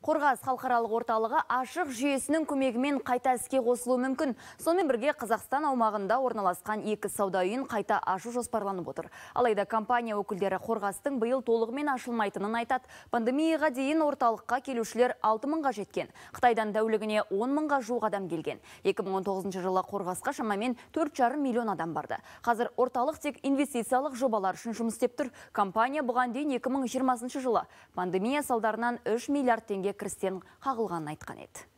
Қорғас халықаралық орталығы ашық жүйесінің көмегімен қайта іске қосылуы мүмкін. Сонымен бірге Қазақстан аумағында орналасқан екі сауда үйін қайта ашу жоспарланып отыр. Алайда компания өкілдері Қорғастың биыл толығымен ашылмайтынын айтады. Пандемияға дейін орталыққа келушілер 6 мыңға жеткен. Қытайдан дәулігіне 10 мыңға жуық адам келген. 2019 жылы Қорғасқа шамамен 4,5 миллион адам барды. Қазір орталық тек инвестициялық жобалар үшін жұмыс істеп тұр. Компания бұған дейін 2020 жылы пандемия салдарынан 3 миллиард теңге кірістен қағылғанын айтқан еді